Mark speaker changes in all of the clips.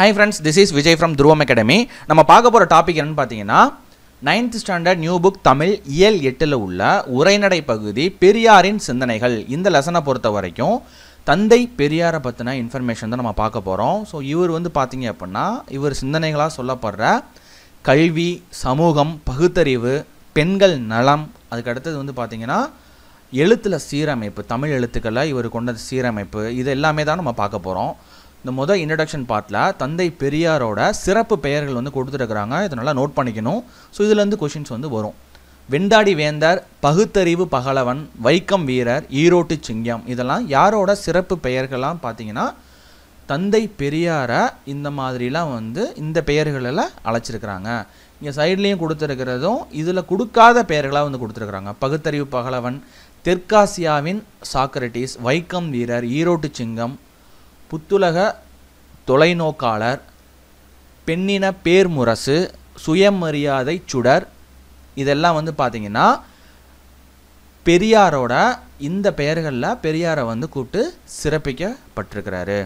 Speaker 1: high friends this is Vijay from Dhruvam academy நம்ம பார்க்க போகிற டாபிக் என்னென்னு பார்த்தீங்கன்னா ninth standard new book Tamil இயல் எட்டில் உள்ள உரைநடை பகுதி பெரியாரின் சிந்தனைகள் இந்த லெசனை பொறுத்த வரைக்கும் தந்தை பெரியாரை பற்றின இன்ஃபர்மேஷன் தான் நம்ம பார்க்க போகிறோம் ஸோ இவர் வந்து பார்த்தீங்க அப்படின்னா இவர் சிந்தனைகளாக சொல்லப்படுற கல்வி சமூகம் பகுத்தறிவு பெண்கள் நலம் அதுக்கு அடுத்தது வந்து பார்த்திங்கன்னா எழுத்தில் சீரமைப்பு தமிழ் எழுத்துக்களில் இவர் கொண்ட சீரமைப்பு இது எல்லாமே தான் நம்ம பார்க்க போகிறோம் இந்த முதல் இன்ட்ரடக்ஷன் பார்ட்டில் தந்தை பெரியாரோட சிறப்பு பெயர்கள் வந்து கொடுத்துருக்குறாங்க இதை நல்லா நோட் பண்ணிக்கணும் ஸோ இதுலேருந்து கொஷின்ஸ் வந்து வரும் வெண்டாடி வேந்தர் பகுத்தறிவு பகலவன் வைக்கம் வீரர் ஈரோட்டு சிங்கம் இதெல்லாம் யாரோட சிறப்பு பெயர்கள்லாம் பார்த்தீங்கன்னா தந்தை பெரியாரை இந்த மாதிரிலாம் வந்து இந்த பெயர்களில் அழைச்சிருக்கிறாங்க இங்கே சைட்லேயும் கொடுத்துருக்கிறதும் இதில் கொடுக்காத பெயர்களாக வந்து கொடுத்துருக்குறாங்க பகுத்தறிவு பகலவன் தெற்காசியாவின் சாக்ரட்டிஸ் வைக்கம் வீரர் ஈரோட்டு சிங்கம் புத்துலக தொலைநோக்காளர் பெண்ணின பேர்முரசு சுயமரியாதை சுடர் இதெல்லாம் வந்து பார்த்திங்கன்னா பெரியாரோட இந்த பெயர்களில் பெரியாரை வந்து கூப்பிட்டு சிறப்பிக்கப்பட்டிருக்கிறாரு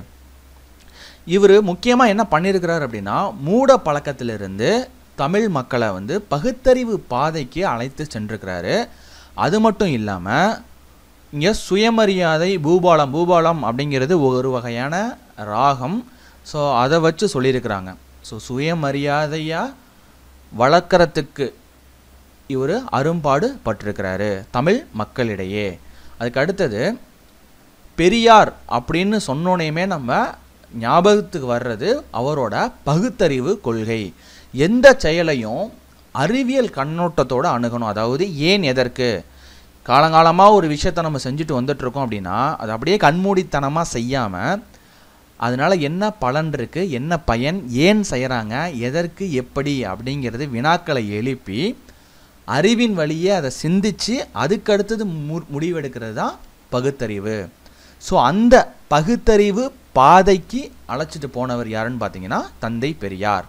Speaker 1: இவர் முக்கியமாக என்ன பண்ணியிருக்கிறார் அப்படின்னா மூட பழக்கத்திலிருந்து தமிழ் மக்களை வந்து பகுத்தறிவு பாதைக்கு அழைத்து சென்றிருக்கிறாரு அது மட்டும் இல்லாமல் இங்கே சுயமரியாதை பூபாலம் பூபாலம் அப்படிங்கிறது ஒரு வகையான ராகம் ஸோ அதை வச்சு சொல்லியிருக்கிறாங்க ஸோ சுயமரியாதையாக வளர்க்குறதுக்கு இவர் அரும்பாடு பட்டிருக்கிறாரு தமிழ் மக்களிடையே அதுக்கு அடுத்தது பெரியார் அப்படின்னு சொன்னோனையுமே நம்ம ஞாபகத்துக்கு வர்றது அவரோட பகுத்தறிவு கொள்கை எந்த செயலையும் அறிவியல் கண்ணோட்டத்தோடு அணுகணும் அதாவது ஏன் எதற்கு காலங்காலமாக ஒரு விஷயத்தை நம்ம செஞ்சுட்டு வந்துட்ருக்கோம் அப்படின்னா அது அப்படியே கண்மூடித்தனமாக செய்யாமல் அதனால் என்ன பலன் இருக்குது என்ன பயன் ஏன் செய்கிறாங்க எதற்கு எப்படி அப்படிங்கிறது வினாக்களை எழுப்பி அறிவின் வழியே அதை சிந்தித்து அதுக்கடுத்தது மு முடிவெடுக்கிறது தான் பகுத்தறிவு ஸோ அந்த பகுத்தறிவு பாதைக்கு அழைச்சிட்டு போனவர் யாருன்னு பார்த்தீங்கன்னா தந்தை பெரியார்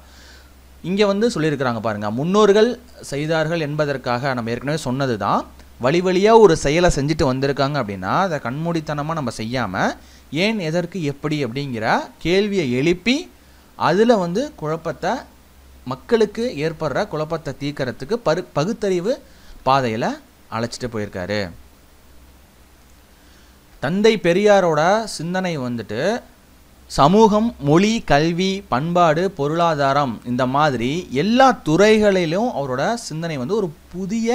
Speaker 1: இங்கே வந்து சொல்லியிருக்கிறாங்க பாருங்கள் முன்னோர்கள் செய்தார்கள் என்பதற்காக நம்ம ஏற்கனவே சொன்னது தான் வழி வழியாக ஒரு செயலை செஞ்சுட்டு வந்திருக்காங்க அப்படின்னா அதை கண்மூடித்தனமாக நம்ம செய்யாமல் ஏன் எதற்கு எப்படி அப்படிங்கிற கேள்வியை எழுப்பி அதில் வந்து குழப்பத்தை மக்களுக்கு ஏற்படுற குழப்பத்தை தீர்க்கறதுக்கு பரு பகுத்தறிவு பாதையில் அழைச்சிட்டு போயிருக்காரு தந்தை பெரியாரோட சிந்தனை வந்துட்டு சமூகம் மொழி கல்வி பண்பாடு பொருளாதாரம் இந்த மாதிரி எல்லா துறைகளிலும் அவரோட சிந்தனை வந்து ஒரு புதிய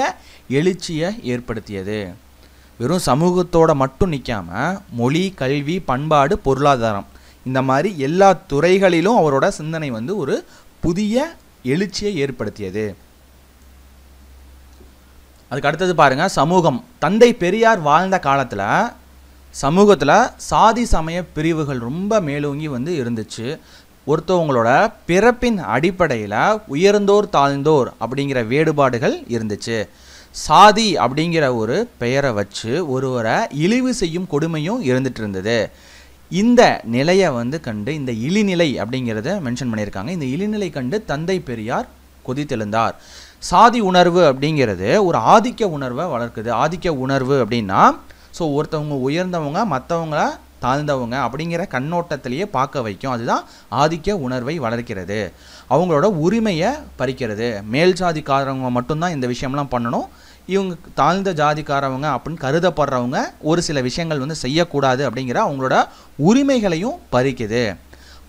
Speaker 1: எழுச்சியை ஏற்படுத்தியது வெறும் சமூகத்தோட மட்டும் நிற்காமல் மொழி கல்வி பண்பாடு பொருளாதாரம் இந்த மாதிரி எல்லா துறைகளிலும் அவரோட சிந்தனை வந்து ஒரு புதிய எழுச்சியை ஏற்படுத்தியது அதுக்கு அடுத்தது பாருங்கள் சமூகம் தந்தை பெரியார் வாழ்ந்த காலத்தில் சமூகத்தில் சாதி சமய பிரிவுகள் ரொம்ப மேலோங்கி வந்து இருந்துச்சு ஒருத்தவங்களோட பிறப்பின் அடிப்படையில் உயர்ந்தோர் தாழ்ந்தோர் அப்படிங்கிற வேறுபாடுகள் இருந்துச்சு சாதி அப்படிங்கிற ஒரு பெயரை வச்சு ஒருவரை இழிவு செய்யும் கொடுமையும் இருந்துட்டு இருந்தது இந்த நிலையை வந்து கண்டு இந்த இழிநிலை அப்படிங்கிறத மென்ஷன் பண்ணியிருக்காங்க இந்த இழிநிலை கண்டு தந்தை பெரியார் கொதித்தெழுந்தார் சாதி உணர்வு அப்படிங்கிறது ஒரு ஆதிக்க உணர்வை வளர்க்குது ஆதிக்க உணர்வு அப்படின்னா ஸோ ஒருத்தவங்க உயர்ந்தவங்க மற்றவங்கள தாழ்ந்தவங்க அப்படிங்கிற கண்ணோட்டத்திலேயே பார்க்க வைக்கும் அதுதான் ஆதிக்க உணர்வை வளர்க்கிறது அவங்களோட உரிமையை பறிக்கிறது மேல் ஜாதிக்காரவங்க மட்டும்தான் இந்த விஷயம்லாம் பண்ணணும் இவங்க தாழ்ந்த ஜாதிக்காரவங்க அப்படின்னு கருதப்படுறவங்க ஒரு சில விஷயங்கள் வந்து செய்யக்கூடாது அப்படிங்கிற அவங்களோட உரிமைகளையும் பறிக்குது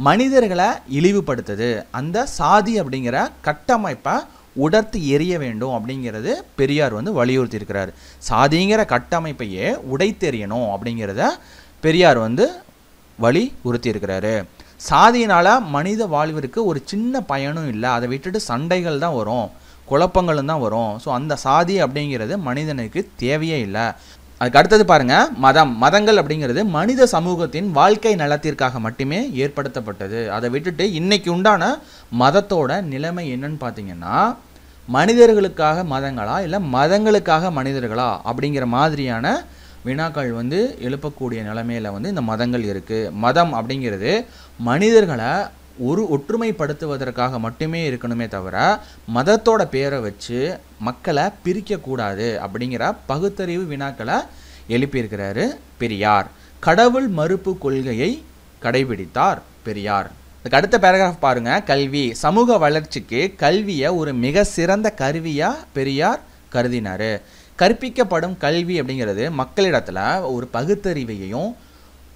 Speaker 1: மனிதர்களை இழிவுபடுத்துது அந்த சாதி அப்படிங்கிற கட்டமைப்பை உடர்த்து எரிய வேண்டும் அப்படிங்கிறது பெரியார் வந்து வலியுறுத்தி இருக்கிறார் சாதிங்கிற கட்டமைப்பையே உடைத்தெறியணும் அப்படிங்கிறத பெரியார் வந்து வலியுறுத்தியிருக்கிறாரு இருக்கிறாரு சாதியினால் மனித வாழ்விற்கு ஒரு சின்ன பயனும் இல்லை அதை விட்டுட்டு சண்டைகள் தான் வரும் குழப்பங்களும் தான் வரும் ஸோ அந்த சாதி அப்படிங்கிறது மனிதனுக்கு தேவையே இல்லை அதுக்கு அடுத்தது பாருங்கள் மதம் மதங்கள் அப்படிங்கிறது மனித சமூகத்தின் வாழ்க்கை நலத்திற்காக மட்டுமே ஏற்படுத்தப்பட்டது அதை விட்டுட்டு இன்றைக்கி உண்டான மதத்தோட நிலைமை என்னன்னு பார்த்தீங்கன்னா மனிதர்களுக்காக மதங்களா இல்லை மதங்களுக்காக மனிதர்களா அப்படிங்கிற மாதிரியான வினாக்கள் வந்து எழுப்பக்கூடிய நிலைமையில் வந்து இந்த மதங்கள் இருக்குது மதம் அப்படிங்கிறது மனிதர்களை ஒரு ஒற்றுமைப்படுத்துவதற்காக மட்டுமே இருக்கணுமே தவிர மதத்தோட பேரை வச்சு மக்களை பிரிக்கக்கூடாது அப்படிங்கிற பகுத்தறிவு வினாக்களை எழுப்பியிருக்கிறாரு பெரியார் கடவுள் மறுப்பு கொள்கையை கடைபிடித்தார் பெரியார் அதுக்கு அடுத்த பேராகிராஃப் பாருங்க கல்வி சமூக வளர்ச்சிக்கு கல்வியை ஒரு மிக சிறந்த கருவியாக பெரியார் கருதினார் கற்பிக்கப்படும் கல்வி அப்படிங்கிறது மக்களிடத்தில் ஒரு பகுத்தறிவையும்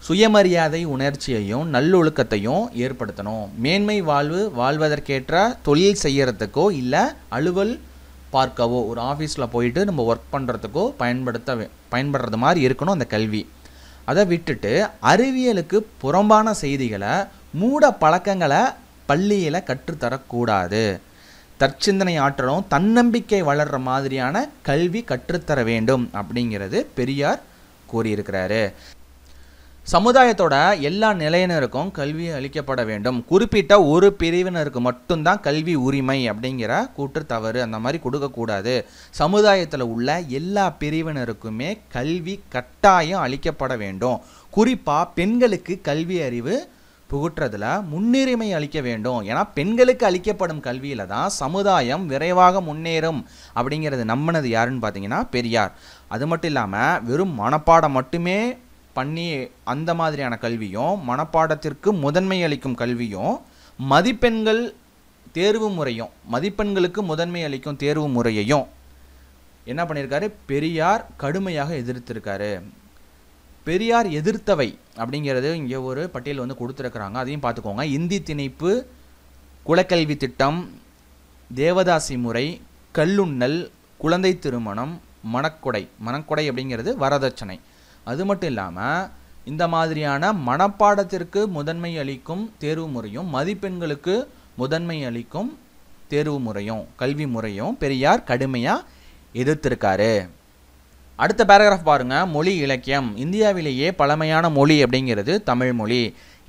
Speaker 1: சுயமரியாதை உணர்ச்சியையும் நல்லொழுக்கத்தையும் ஏற்படுத்தணும் மேன்மை வாழ்வு வாழ்வதற்கேற்ற தொழில் செய்கிறதுக்கோ இல்லை அலுவல் பார்க்கவோ ஒரு ஆஃபீஸில் போயிட்டு நம்ம ஒர்க் பண்ணுறதுக்கோ பயன்படுத்த பயன்படுறது மாதிரி இருக்கணும் அந்த கல்வி அதை விட்டுட்டு அறிவியலுக்கு புறம்பான செய்திகளை மூட பழக்கங்களை பள்ளியில் கற்றுத்தரக்கூடாது தற்சிந்தனை ஆற்றலும் தன்னம்பிக்கை வளர்கிற மாதிரியான கல்வி கற்றுத்தர வேண்டும் அப்படிங்கிறது பெரியார் கூறியிருக்கிறாரு சமுதாயத்தோட எல்லா நிலையினருக்கும் கல்வி அளிக்கப்பட வேண்டும் குறிப்பிட்ட ஒரு பிரிவினருக்கு மட்டும்தான் கல்வி உரிமை அப்படிங்கிற கூற்று தவறு அந்த மாதிரி கொடுக்கக்கூடாது சமுதாயத்தில் உள்ள எல்லா பிரிவினருக்குமே கல்வி கட்டாயம் அளிக்கப்பட வேண்டும் குறிப்பாக பெண்களுக்கு கல்வி அறிவு புகுற்றுறதுல முன்னுரிமை அளிக்க வேண்டும் ஏன்னா பெண்களுக்கு அளிக்கப்படும் கல்வியில் தான் சமுதாயம் விரைவாக முன்னேறும் அப்படிங்கிறது நம்பினது யாருன்னு பார்த்தீங்கன்னா பெரியார் அது மட்டும் இல்லாமல் வெறும் மனப்பாடம் மட்டுமே பண்ணி அந்த மாதிரியான கல்வியும் மனப்பாடத்திற்கு முதன்மை அளிக்கும் கல்வியும் மதிப்பெண்கள் தேர்வு முறையும் மதிப்பெண்களுக்கு முதன்மை அளிக்கும் தேர்வு முறையையும் என்ன பண்ணியிருக்காரு பெரியார் கடுமையாக எதிர்த்திருக்காரு பெரியார் எதிர்த்தவை அப்படிங்கிறது இங்கே ஒரு பட்டியல் வந்து கொடுத்துருக்குறாங்க அதையும் பார்த்துக்கோங்க இந்தி திணிப்பு குலக்கல்வி திட்டம் தேவதாசி முறை கல்லுண்ணல் குழந்தை திருமணம் மணக்கொடை மணக்கொடை அப்படிங்கிறது வரதட்சணை அது மட்டும் இல்லாமல் இந்த மாதிரியான மனப்பாடத்திற்கு முதன்மை அளிக்கும் தேர்வு முறையும் மதிப்பெண்களுக்கு முதன்மை அளிக்கும் தேர்வு முறையும் கல்வி முறையும் பெரியார் கடுமையாக எதிர்த்திருக்காரு அடுத்த பேராகிராஃப் பாருங்கள் மொழி இலக்கியம் இந்தியாவிலேயே பழமையான மொழி அப்படிங்கிறது தமிழ்மொழி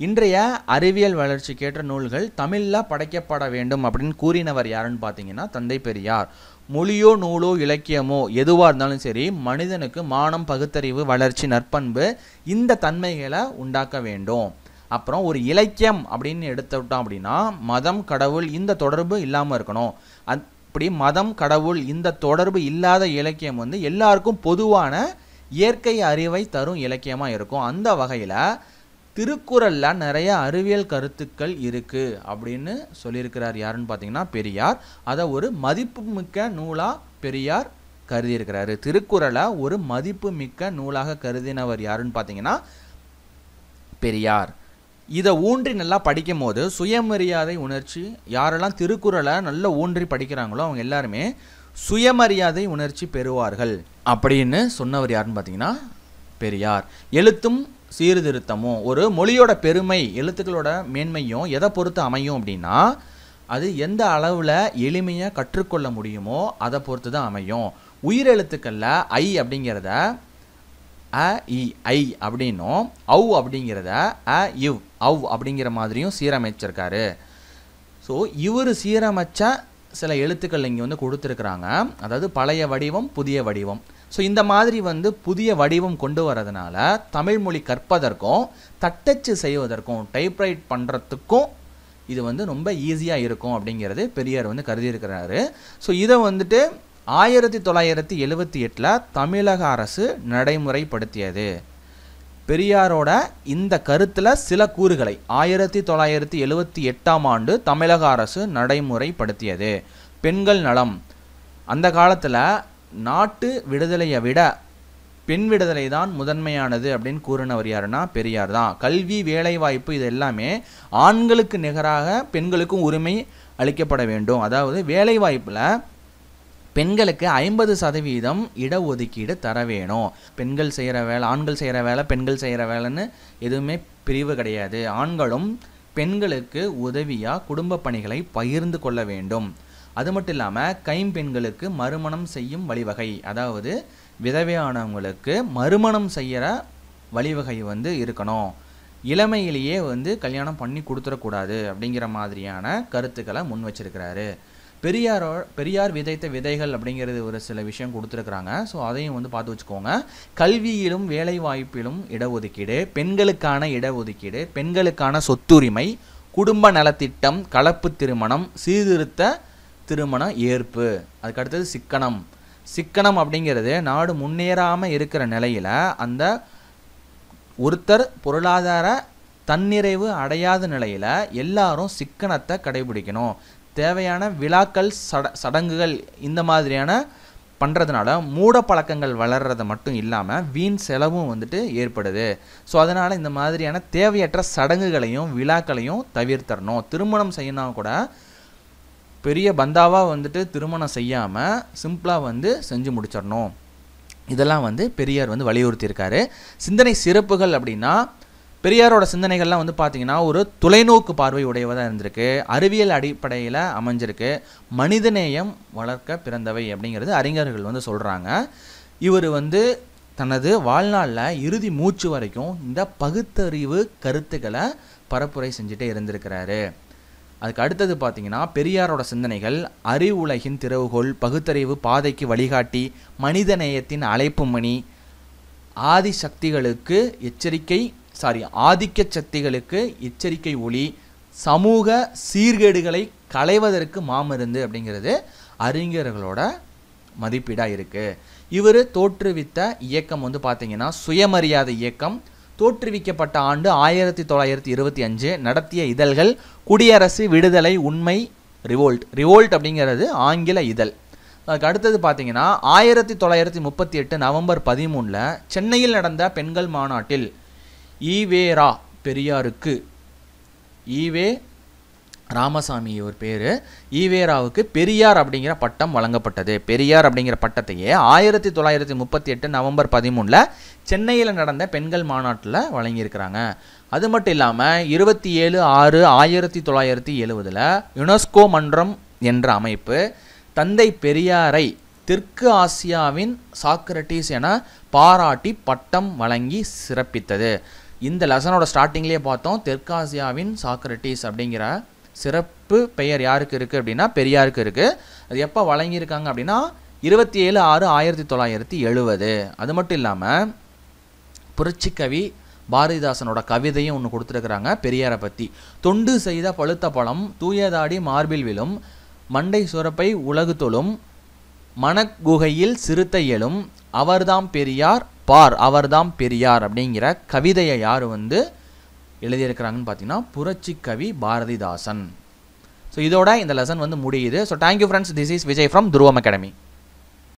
Speaker 1: இன்றைய அறிவியல் வளர்ச்சிக்கேற்ற நூல்கள் தமிழில் படைக்கப்பட வேண்டும் அப்படின்னு கூறினவர் யாருன்னு பார்த்தீங்கன்னா தந்தை பெரியார் மொழியோ நூலோ இலக்கியமோ எதுவாக இருந்தாலும் சரி மனிதனுக்கு மானம் பகுத்தறிவு வளர்ச்சி நற்பண்பு இந்த தன்மைகளை உண்டாக்க வேண்டும் அப்புறம் ஒரு இலக்கியம் அப்படின்னு எடுத்துவிட்டோம் அப்படின்னா மதம் கடவுள் இந்த தொடர்பு இல்லாமல் இருக்கணும் அப்படி மதம் கடவுள் இந்த தொடர்பு இல்லாத இலக்கியம் வந்து எல்லாருக்கும் பொதுவான இயற்கை அறிவை தரும் இலக்கியமாக இருக்கும் அந்த வகையில் திருக்குறளில் நிறைய அறிவியல் கருத்துக்கள் இருக்குது அப்படின்னு சொல்லியிருக்கிறார் யாருன்னு பார்த்தீங்கன்னா பெரியார் அதை ஒரு மதிப்புமிக்க நூலாக பெரியார் கருதியிருக்கிறாரு திருக்குறளை ஒரு மதிப்புமிக்க நூலாக கருதினவர் யாருன்னு பார்த்தீங்கன்னா பெரியார் இதை ஊன்றி நல்லா படிக்கும் போது சுயமரியாதை உணர்ச்சி யாரெல்லாம் திருக்குறளை நல்லா ஊன்றி படிக்கிறாங்களோ அவங்க எல்லாருமே சுயமரியாதை உணர்ச்சி பெறுவார்கள் அப்படின்னு சொன்னவர் யாருன்னு பார்த்தீங்கன்னா பெரியார் எழுத்தும் சீர்திருத்தமும் ஒரு மொழியோட பெருமை எழுத்துக்களோட மேன்மையும் எதை பொறுத்து அமையும் அப்படின்னா அது எந்த அளவில் எளிமையாக கற்றுக்கொள்ள முடியுமோ அதை பொறுத்து தான் அமையும் உயிரெழுத்துக்களில் ஐ அப்படிங்கிறத அ இ ஐ அப்படின்னும் அவ் அப்படிங்கிறத அ இவ் அவ் அப்படிங்கிற மாதிரியும் சீரமைச்சிருக்காரு ஸோ இவர் சீரமைச்ச சில எழுத்துக்கள் இங்கே வந்து கொடுத்துருக்குறாங்க அதாவது பழைய வடிவம் புதிய வடிவம் ஸோ இந்த மாதிரி வந்து புதிய வடிவம் கொண்டு வரதுனால தமிழ்மொழி கற்பதற்கும் தட்டச்சு செய்வதற்கும் டைப்ரைட் பண்ணுறதுக்கும் இது வந்து ரொம்ப ஈஸியாக இருக்கும் அப்படிங்கிறது பெரியார் வந்து கருதியிருக்கிறாரு ஸோ இதை வந்துட்டு ஆயிரத்தி தொள்ளாயிரத்தி எழுபத்தி எட்டில் தமிழக அரசு நடைமுறைப்படுத்தியது பெரியாரோட இந்த கருத்தில் சில கூறுகளை ஆயிரத்தி தொள்ளாயிரத்தி எழுபத்தி எட்டாம் ஆண்டு தமிழக அரசு நடைமுறைப்படுத்தியது பெண்கள் நலம் அந்த காலத்தில் நாட்டு விடுதலையை விட பெண் விடுதலை தான் முதன்மையானது அப்படின்னு கூறினவர் யாருன்னா பெரியார் தான் கல்வி வேலைவாய்ப்பு இது எல்லாமே ஆண்களுக்கு நிகராக பெண்களுக்கும் உரிமை அளிக்கப்பட வேண்டும் அதாவது வேலைவாய்ப்பில் பெண்களுக்கு ஐம்பது சதவீதம் இடஒதுக்கீடு தர வேணும் பெண்கள் செய்கிற வேலை ஆண்கள் செய்கிற வேலை பெண்கள் செய்கிற வேலைன்னு எதுவுமே பிரிவு கிடையாது ஆண்களும் பெண்களுக்கு உதவியாக குடும்ப பணிகளை பகிர்ந்து கொள்ள வேண்டும் அது மட்டும் இல்லாமல் கைம்பெண்களுக்கு மறுமணம் செய்யும் வழிவகை அதாவது விதவையானவங்களுக்கு மறுமணம் செய்கிற வழிவகை வந்து இருக்கணும் இளமையிலேயே வந்து கல்யாணம் பண்ணி கொடுத்துடக்கூடாது அப்படிங்கிற மாதிரியான கருத்துக்களை முன் வச்சிருக்கிறாரு பெரியாரோ பெரியார் விதைத்த விதைகள் அப்படிங்கிறது ஒரு சில விஷயம் கொடுத்துருக்குறாங்க ஸோ அதையும் வந்து பார்த்து வச்சுக்கோங்க கல்வியிலும் வேலை வாய்ப்பிலும் இடஒதுக்கீடு பெண்களுக்கான இடஒதுக்கீடு பெண்களுக்கான சொத்துரிமை குடும்ப நலத்திட்டம் கலப்பு திருமணம் சீர்திருத்த திருமண ஏற்பு அதுக்கு அடுத்தது சிக்கனம் சிக்கனம் அப்படிங்கிறது நாடு முன்னேறாமல் இருக்கிற நிலையில் அந்த ஒருத்தர் பொருளாதார தன்னிறைவு அடையாத நிலையில் எல்லாரும் சிக்கனத்தை கடைபிடிக்கணும் தேவையான விழாக்கள் சட சடங்குகள் இந்த மாதிரியான பண்ணுறதுனால மூட பழக்கங்கள் வளர்கிறது மட்டும் இல்லாமல் வீண் செலவும் வந்துட்டு ஏற்படுது ஸோ அதனால் இந்த மாதிரியான தேவையற்ற சடங்குகளையும் விழாக்களையும் தவிர்த்தரணும் திருமணம் செய்யணும் கூட பெரிய பந்தாவாக வந்துட்டு திருமணம் செய்யாமல் சிம்பிளாக வந்து செஞ்சு முடிச்சிடணும் இதெல்லாம் வந்து பெரியார் வந்து வலியுறுத்தியிருக்காரு சிந்தனை சிறப்புகள் அப்படின்னா பெரியாரோட சிந்தனைகள்லாம் வந்து பார்த்திங்கன்னா ஒரு தொலைநோக்கு பார்வை உடையவதாக இருந்திருக்கு அறிவியல் அடிப்படையில் அமைஞ்சிருக்கு மனிதநேயம் வளர்க்க பிறந்தவை அப்படிங்கிறது அறிஞர்கள் வந்து சொல்கிறாங்க இவர் வந்து தனது வாழ்நாளில் இறுதி மூச்சு வரைக்கும் இந்த பகுத்தறிவு கருத்துக்களை பரப்புரை செஞ்சுட்டே இருந்திருக்கிறாரு அதுக்கு அடுத்தது பார்த்தீங்கன்னா பெரியாரோட சிந்தனைகள் அறிவு உலகின் திறவுகோள் பகுத்தறிவு பாதைக்கு வழிகாட்டி மனித நேயத்தின் அழைப்பு மணி ஆதி சக்திகளுக்கு எச்சரிக்கை சாரி ஆதிக்க சக்திகளுக்கு எச்சரிக்கை ஒளி சமூக சீர்கேடுகளை களைவதற்கு மாமருந்து அப்படிங்கிறது அறிஞர்களோட மதிப்பீடாக இருக்குது இவர் தோற்றுவித்த இயக்கம் வந்து பார்த்திங்கன்னா சுயமரியாதை இயக்கம் தோற்றுவிக்கப்பட்ட ஆண்டு ஆயிரத்தி தொள்ளாயிரத்தி இருபத்தி அஞ்சு நடத்திய இதழ்கள் குடியரசு விடுதலை உண்மை ரிவோல்ட் ரிவோல்ட் அப்படிங்கிறது ஆங்கில இதழ் அதுக்கு அடுத்தது பார்த்தீங்கன்னா ஆயிரத்தி தொள்ளாயிரத்தி முப்பத்தி எட்டு நவம்பர் பதிமூணில் சென்னையில் நடந்த பெண்கள் மாநாட்டில் ஈவேரா பெரியாருக்கு ஈவே ராமசாமி ஒரு பேர் ஈவேராவுக்கு பெரியார் அப்படிங்கிற பட்டம் வழங்கப்பட்டது பெரியார் அப்படிங்கிற பட்டத்தையே ஆயிரத்தி தொள்ளாயிரத்தி முப்பத்தி எட்டு நவம்பர் பதிமூணில் சென்னையில் நடந்த பெண்கள் மாநாட்டில் வழங்கியிருக்கிறாங்க அது மட்டும் இல்லாமல் இருபத்தி ஏழு ஆறு ஆயிரத்தி தொள்ளாயிரத்தி எழுவதில் யுனெஸ்கோ மன்றம் என்ற அமைப்பு தந்தை பெரியாரை தெற்கு ஆசியாவின் சாக்ரட்டிஸ் என பாராட்டி பட்டம் வழங்கி சிறப்பித்தது இந்த லெசனோட ஸ்டார்டிங்லேயே பார்த்தோம் தெற்காசியாவின் சாக்ரட்டிஸ் அப்படிங்கிற சிறப்பு பெயர் யாருக்கு இருக்குது அப்படின்னா பெரியாருக்கு இருக்குது அது எப்போ வழங்கியிருக்காங்க அப்படின்னா இருபத்தி ஏழு ஆறு ஆயிரத்தி தொள்ளாயிரத்தி எழுபது அது மட்டும் இல்லாமல் புரட்சிக்கவி பாரதிதாசனோட கவிதையும் ஒன்று கொடுத்துருக்குறாங்க பெரியாரை பற்றி தொண்டு செய்த பழுத்த பழம் தூயதாடி மார்பில் விழும் மண்டை சுரப்பை உலகு தொழும் மனக்குகையில் சிறுத்தை எழும் அவர்தாம் பெரியார் பார் அவர்தாம் பெரியார் அப்படிங்கிற கவிதையை யார் வந்து எழுதியிருக்கிறாங்கன்னு பார்த்தீங்கன்னா கவி பாரதிதாசன் ஸோ இதோட இந்த லெசன் வந்து முடியுது so thank you friends this is Vijay from Dhruvam academy